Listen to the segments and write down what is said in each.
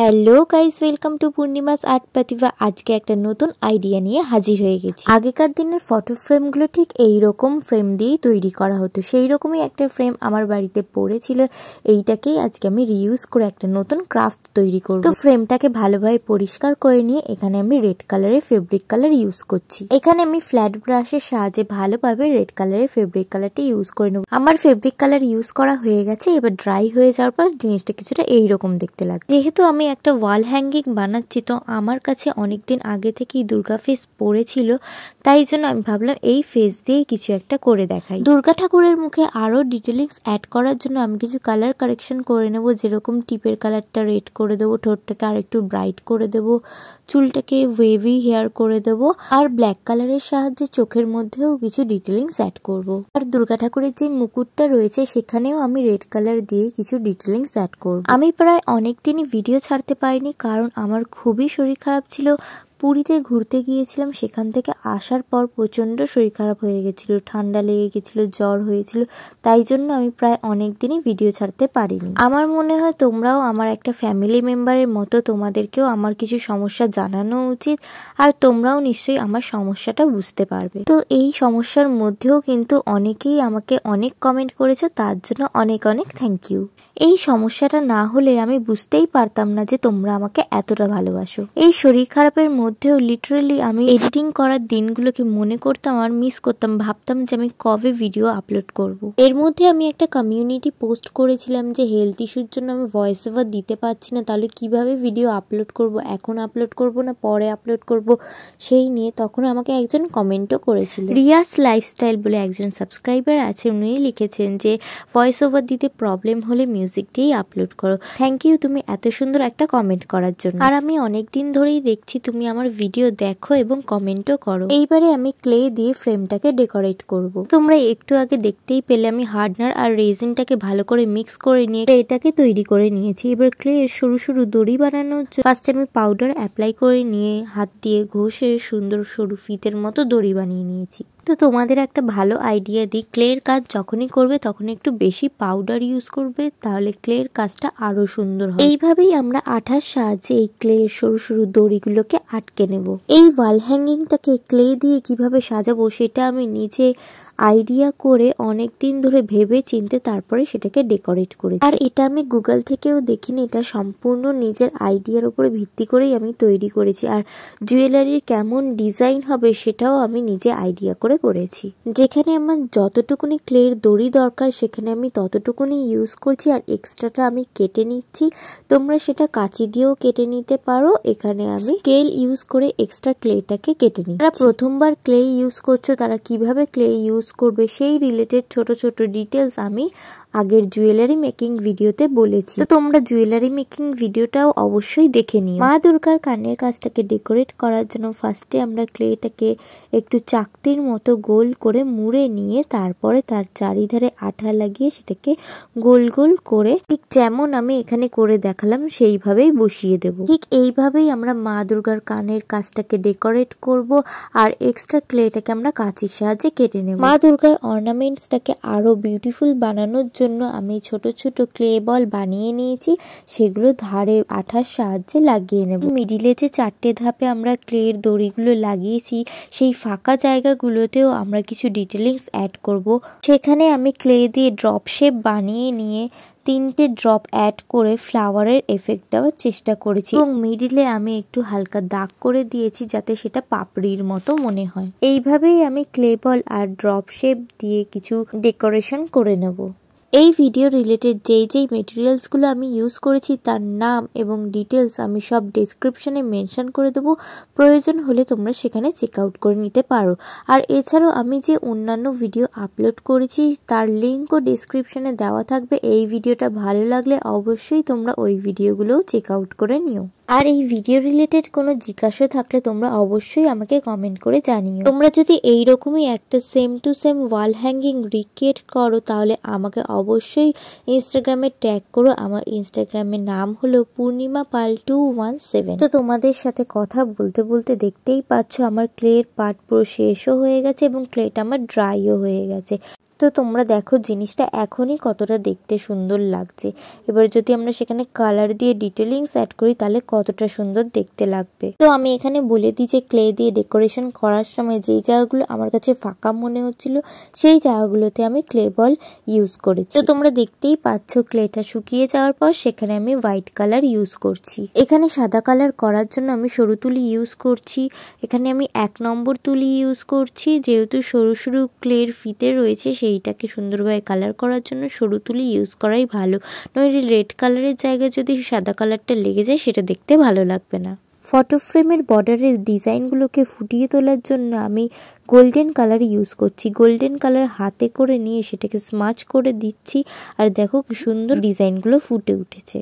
Hello guys welcome to Purnima's art প্রতিভা আজকে একটা নতুন আইডিয়া নিয়ে হাজির হয়ে গেছি আগেকার দিনের ফটো ফ্রেমগুলো ঠিক এই রকম ফ্রেম দিয়েই তৈরি করা হতো সেই রকমই একটা ফ্রেম আমার বাড়িতে পড়েছিল এইটাকেই আজকে আমি রিউজ করে একটা নতুন ক্রাফট তৈরি করব তো ফ্রেমটাকে ভালোভাবে পরিষ্কার করে নিয়ে এখানে আমি রেড কালারের ফেব্রিক কালার ইউজ করছি এখানে আমি ফ্ল্যাট ব্রাশের সাহায্যে ভালোভাবে রেড কালারের ফেব্রিক কালারটি ইউজ করে নেব আমার ফেব্রিক কালার ইউজ করা হয়ে গেছে এবার ড্রাই হয়ে যাওয়ার পর জিনিসটা কিছুটা এইরকম দেখতে লাগে যেহেতু আমি একটা ওয়াল হ্যাঙ্গিং বানাচ্ছি তো আমার কাছে অনেক দিন আগে থেকেই দুর্গা ফেস পড়েছিল তাই জন্য আমি ভাবলাম এই ফেস দিয়েই কিছু একটা করে দেখাই দুর্গা ঠাকুরের মুখে আরও ডিটেলিংস অ্যাড করার জন্য আমি কিছু কালার কারেকশন করে নেব যেরকম টিপের কালারটা রেড করে দেবো ঠোঁটটাকে আরেকটু ব্রাইট করে দেবো চুলটাকে ওয়েভি হেয়ার করে দেবো আর ব্ল্যাক কালারের সাহায্যে চোখের মধ্যেও কিছু ডিটেলিংস অ্যাড করব। আর দুর্গা ঠাকুরের যে মুকুটটা রয়েছে সেখানেও আমি রেড কালার দিয়ে কিছু ডিটেলিংস অ্যাড করব আমি প্রায় অনেক দিনই ভিডিও ছাড়া ছাড়তে পারিনি কারণ আমার খুবই শরীর খারাপ ছিল পুরীতে ঘুরতে গিয়েছিলাম সেখান থেকে আসার পর প্রচণ্ড শরীর খারাপ হয়ে গেছিলো ঠান্ডা লেগে গেছিলো জ্বর হয়েছিল তাই জন্য আমি প্রায় অনেক দিনই ভিডিও ছাড়তে পারিনি আমার মনে হয় তোমরাও আমার একটা ফ্যামিলি মেম্বারের মতো তোমাদেরকেও আমার কিছু সমস্যা জানানো উচিত আর তোমরাও নিশ্চয়ই আমার সমস্যাটা বুঝতে পারবে তো এই সমস্যার মধ্যেও কিন্তু অনেকেই আমাকে অনেক কমেন্ট করেছো তার জন্য অনেক অনেক থ্যাংক ইউ এই সমস্যাটা না হলে আমি বুঝতেই পারতাম না যে তোমরা আমাকে এতটা ভালোবাসো এই শরীর খারাপের মধ্যে মধ্যেও লিটারেলি আমি এডিটিং করার দিনগুলোকে মনে করতাম আর মিস করতাম ভাবতাম যে আমি কবে ভিডিও আপলোড করব। এর মধ্যে আমি একটা কমিউনিটি পোস্ট করেছিলাম যে হেলথ ইস্যুর জন্য আমি ভয়েস ওভার দিতে পারছি না তাহলে কিভাবে ভিডিও আপলোড করব এখন আপলোড করব না পরে আপলোড করব সেই নিয়ে তখন আমাকে একজন কমেন্টও করেছিল রিয়াস লাইফস্টাইল বলে একজন সাবস্ক্রাইবার আছে উনি লিখেছেন যে ভয়েস ওভার দিতে প্রবলেম হলে মিউজিক দিয়েই আপলোড করো থ্যাংক ইউ তুমি এত সুন্দর একটা কমেন্ট করার জন্য আর আমি অনেক দিন ধরেই দেখছি তুমি আমার আমার ভিডিও দেখো এবং কমেন্টও করো এইবারে আমি ক্লে দিয়ে ফ্রেমটাকে ডেকোরেট করব। তোমরা একটু আগে দেখতেই পেলে আমি হার্ডনার আর রেজিনটাকে ভালো করে মিক্স করে নিয়ে এটাকে তৈরি করে নিয়েছি এবার ক্লে এর সরু সরু দড়ি বানানোর জন্য ফার্স্ট আমি পাউডার অ্যাপ্লাই করে নিয়ে হাত দিয়ে ঘষে সুন্দর সরু ফিতের মতো দড়ি বানিয়ে নিয়েছি তো তোমাদের একটা ভালো আইডিয়া দিই ক্লের কাজ যখনই করবে তখন একটু বেশি পাউডার ইউজ করবে তাহলে ক্লের কাজটা আরও সুন্দর হবে এইভাবেই আমরা আঠার সাহায্যে এই ক্লের সরু সরু দড়িগুলোকে আটকে নেব এই ওয়াল হ্যাঙ্গিংটাকে ক্লে দিয়ে কিভাবে সাজাবো সেটা আমি নিজে আইডিয়া করে অনেক দিন ধরে ভেবে চিনতে তারপরে সেটাকে ডেকোরেট করেছি আর এটা আমি গুগল থেকেও দেখিনি এটা সম্পূর্ণ নিজের আইডিয়ার উপরে ভিত্তি করেই আমি তৈরি করেছি আর জুয়েলারির কেমন ডিজাইন হবে সেটাও আমি নিজে আইডিয়া করে করেছি যেখানে আমার যতটুকুনি ক্লের দড়ি দরকার সেখানে আমি ততটুকুনি ইউজ করছি আর এক্সট্রাটা আমি কেটে নিচ্ছি তোমরা সেটা কাঁচি দিয়েও কেটে নিতে পারো এখানে আমি স্কেল ইউজ করে এক্সট্রা ক্লেটাকে কেটে নিই তারা প্রথমবার ক্লে ইউজ করছো তারা কিভাবে ক্লে ইউজ ইউজ করবে সেই রিলেটেড ছোট ছোট ডিটেলস আমি আগের জুয়েলারি মেকিং ভিডিওতে বলেছি তো তোমরা জুয়েলারি মেকিং ভিডিওটাও অবশ্যই দেখে নিও মা দুর্গার কানের কাজটাকে ডেকোরেট করার জন্য ফার্স্টে আমরা ক্লেটাকে একটু চাকতির মতো গোল করে মুড়ে নিয়ে তারপরে তার চারিধারে আঠা লাগিয়ে সেটাকে গোল গোল করে ঠিক যেমন আমি এখানে করে দেখালাম সেইভাবেই বসিয়ে দেব ঠিক এইভাবেই আমরা মা দুর্গার কানের কাজটাকে ডেকোরেট করব আর এক্সট্রা ক্লেটাকে আমরা কাঁচির সাহায্যে কেটে নেব মা দুর্গার অর্নামেন্টসটাকে আরও বিউটিফুল বানানোর জন্য আমি ছোট ছোট ক্লে বল বানিয়ে নিয়েছি সেগুলো ধারে আঠার সাহায্যে লাগিয়ে নেব মিডিলে যে চারটে ধাপে আমরা ক্লের দড়িগুলো লাগিয়েছি সেই ফাঁকা জায়গাগুলোতেও আমরা কিছু ডিটেলিংস অ্যাড করব। সেখানে আমি ক্লে দিয়ে ড্রপ শেপ বানিয়ে নিয়ে তিনটে ড্রপ অ্যাড করে ফ্লাওয়ারের এফেক্ট দেওয়ার চেষ্টা করেছি এবং মিডিলে আমি একটু হালকা দাগ করে দিয়েছি যাতে সেটা পাপড়ির মতো মনে হয় এইভাবেই আমি ক্লে বল আর ড্রপ শেপ দিয়ে কিছু ডেকোরেশন করে নেব এই ভিডিও রিলেটেড যেই যেই মেটেরিয়ালসগুলো আমি ইউজ করেছি তার নাম এবং ডিটেলস আমি সব ডিসক্রিপশানে মেনশান করে দেবো প্রয়োজন হলে তোমরা সেখানে চেক আউট করে নিতে পারো আর এছাড়াও আমি যে অন্যান্য ভিডিও আপলোড করেছি তার লিঙ্কও ডিসক্রিপশানে দেওয়া থাকবে এই ভিডিওটা ভালো লাগলে অবশ্যই তোমরা ওই ভিডিওগুলোও চেক আউট করে নিও আর এই ভিডিও রিলেটেড কোনো জিজ্ঞাসা থাকলে তোমরা অবশ্যই আমাকে কমেন্ট করে জানিও তোমরা যদি এই রকমই একটা same to same wall hanging recreate করো তাহলে আমাকে অবশ্যই ইনস্টাগ্রামে ট্যাগ করো আমার ইনস্টাগ্রামের নাম হলো Purnima Pal two one seven তো তোমাদের সাথে কথা বলতে বলতে দেখতেই পাচ্ছ আমার ক্লের পার্ট পুরো শেষও হয়ে গেছে এবং ক্লেটা আমার ড্রাইও হয়ে গেছে তো তোমরা দেখো জিনিসটা এখনই কতটা দেখতে সুন্দর লাগছে এবার যদি আমরা সেখানে কালার দিয়ে ডিটেলিংস অ্যাড করি তাহলে কতটা সুন্দর দেখতে লাগবে তো আমি এখানে বলে দিই যে ক্লে দিয়ে ডেকোরেশন করার সময় যেই জায়গাগুলো আমার কাছে ফাঁকা মনে হচ্ছিল সেই জায়গাগুলোতে আমি ক্লে বল ইউজ করেছি তো তোমরা দেখতেই পাচ্ছ ক্লেটা শুকিয়ে যাওয়ার পর সেখানে আমি হোয়াইট কালার ইউজ করছি এখানে সাদা কালার করার জন্য আমি সরু তুলি ইউজ করছি এখানে আমি এক নম্বর তুলি ইউজ করছি যেহেতু সরু সরু ক্লের ফিতে রয়েছে সেই এটাকে সুন্দরভাবে কালার করার জন্য সরু তুলি ইউজ করাই ভালো নইলে রেড কালারের জায়গায় যদি সাদা কালারটা লেগে যায় সেটা দেখতে ভালো লাগবে না ফটো ফ্রেমের বর্ডারের ডিজাইনগুলোকে ফুটিয়ে তোলার জন্য আমি গোল্ডেন কালার ইউজ করছি গোল্ডেন কালার হাতে করে নিয়ে সেটাকে স্মাচ করে দিচ্ছি আর দেখো কি সুন্দর ডিজাইনগুলো ফুটে উঠেছে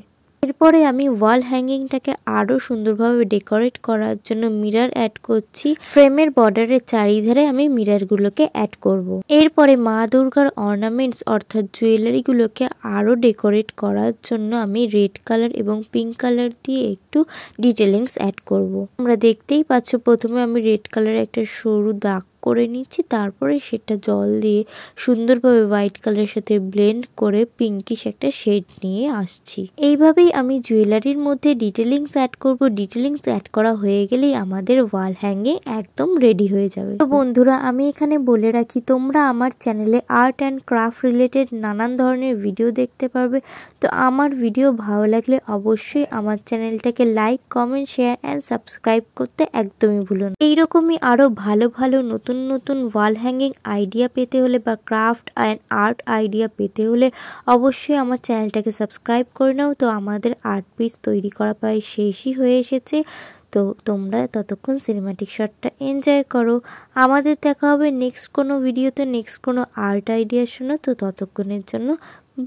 এরপরে আমি ওয়াল হ্যাঙ্গিংটাকে আরও সুন্দরভাবে ডেকোরেট করার জন্য মিরার অ্যাড করছি ফ্রেমের বর্ডারের চারিধারে আমি মিরারগুলোকে অ্যাড করব। এরপরে মা দুর্গার অর্নামেন্টস অর্থাৎ জুয়েলারিগুলোকে আরও ডেকোরেট করার জন্য আমি রেড কালার এবং পিঙ্ক কালার দিয়ে একটু ডিটেলিংস অ্যাড করব। আমরা দেখতেই পাচ্ছ প্রথমে আমি রেড কালারের একটা সরু দাগ করে নিচ্ছি তারপরে সেটা জল দিয়ে সুন্দরভাবে হোয়াইট কালারের সাথে ব্লেন্ড করে পিঙ্কিশ একটা শেড নিয়ে আসছি এইভাবেই আমি জুয়েলারির মধ্যে ডিটেলিংস অ্যাড করব ডিটেলিংস অ্যাড করা হয়ে গেলেই আমাদের ওয়াল হ্যাঙ্গে একদম রেডি হয়ে যাবে তো বন্ধুরা আমি এখানে বলে রাখি তোমরা আমার চ্যানেলে আর্ট অ্যান্ড ক্রাফট রিলেটেড নানান ধরনের ভিডিও দেখতে পারবে তো আমার ভিডিও ভালো লাগলে অবশ্যই আমার চ্যানেলটাকে like comment share and subscribe করতে একদমই ভুলো না এইরকমই আরও ভালো ভালো নতুন নতুন নতুন ওয়াল হ্যাঙ্গিং আইডিয়া পেতে হলে বা ক্রাফট অ্যান্ড আর্ট আইডিয়া পেতে হলে অবশ্যই আমার চ্যানেলটাকে সাবস্ক্রাইব করে নাও তো আমাদের আর্ট পিস তৈরি করা প্রায় শেষই হয়ে এসেছে তো তোমরা ততক্ষণ সিনেমাটিক শটটা এনজয় করো আমাদের দেখা হবে নেক্সট কোনো ভিডিওতে নেক্সট কোনো আর্ট আইডিয়া শোনো তো ততক্ষণের জন্য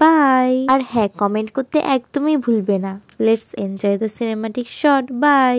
বাই আর হ্যাঁ কমেন্ট করতে একদমই ভুলবে না let's enjoy the cinematic shot by